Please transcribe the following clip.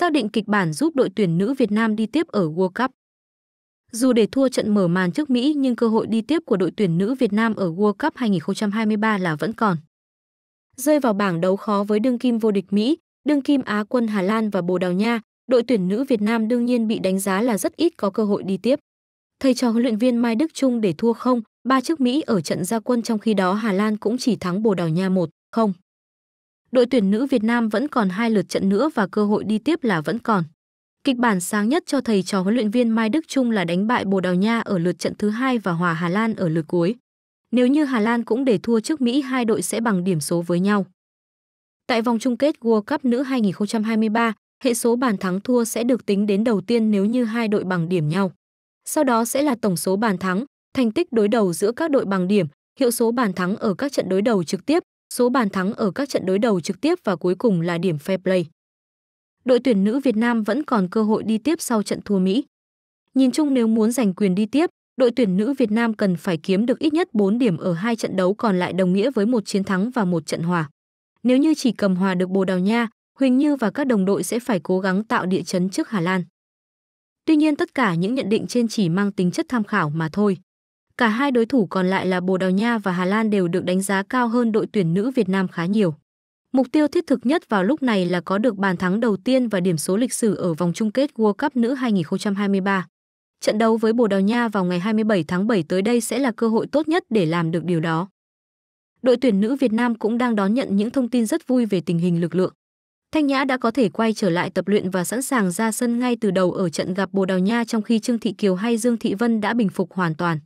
xác định kịch bản giúp đội tuyển nữ Việt Nam đi tiếp ở World Cup. Dù để thua trận mở màn trước Mỹ nhưng cơ hội đi tiếp của đội tuyển nữ Việt Nam ở World Cup 2023 là vẫn còn. Rơi vào bảng đấu khó với đương kim vô địch Mỹ, đương kim Á quân Hà Lan và Bồ Đào Nha, đội tuyển nữ Việt Nam đương nhiên bị đánh giá là rất ít có cơ hội đi tiếp. Thầy trò huấn luyện viên Mai Đức Trung để thua không, ba trước Mỹ ở trận gia quân trong khi đó Hà Lan cũng chỉ thắng Bồ Đào Nha 1-0 đội tuyển nữ Việt Nam vẫn còn hai lượt trận nữa và cơ hội đi tiếp là vẫn còn. Kịch bản sáng nhất cho thầy trò huấn luyện viên Mai Đức Trung là đánh bại Bồ Đào Nha ở lượt trận thứ hai và hòa Hà Lan ở lượt cuối. Nếu như Hà Lan cũng để thua trước Mỹ, hai đội sẽ bằng điểm số với nhau. Tại vòng chung kết World Cup nữ 2023, hệ số bàn thắng thua sẽ được tính đến đầu tiên nếu như hai đội bằng điểm nhau. Sau đó sẽ là tổng số bàn thắng, thành tích đối đầu giữa các đội bằng điểm, hiệu số bàn thắng ở các trận đối đầu trực tiếp, số bàn thắng ở các trận đối đầu trực tiếp và cuối cùng là điểm fair play. Đội tuyển nữ Việt Nam vẫn còn cơ hội đi tiếp sau trận thua Mỹ. Nhìn chung nếu muốn giành quyền đi tiếp, đội tuyển nữ Việt Nam cần phải kiếm được ít nhất 4 điểm ở hai trận đấu còn lại đồng nghĩa với một chiến thắng và một trận hòa. Nếu như chỉ cầm hòa được Bồ Đào Nha, Huỳnh Như và các đồng đội sẽ phải cố gắng tạo địa chấn trước Hà Lan. Tuy nhiên tất cả những nhận định trên chỉ mang tính chất tham khảo mà thôi. Cả hai đối thủ còn lại là Bồ Đào Nha và Hà Lan đều được đánh giá cao hơn đội tuyển nữ Việt Nam khá nhiều. Mục tiêu thiết thực nhất vào lúc này là có được bàn thắng đầu tiên và điểm số lịch sử ở vòng chung kết World Cup nữ 2023. Trận đấu với Bồ Đào Nha vào ngày 27 tháng 7 tới đây sẽ là cơ hội tốt nhất để làm được điều đó. Đội tuyển nữ Việt Nam cũng đang đón nhận những thông tin rất vui về tình hình lực lượng. Thanh Nhã đã có thể quay trở lại tập luyện và sẵn sàng ra sân ngay từ đầu ở trận gặp Bồ Đào Nha trong khi Trương Thị Kiều hay Dương Thị Vân đã bình phục hoàn toàn.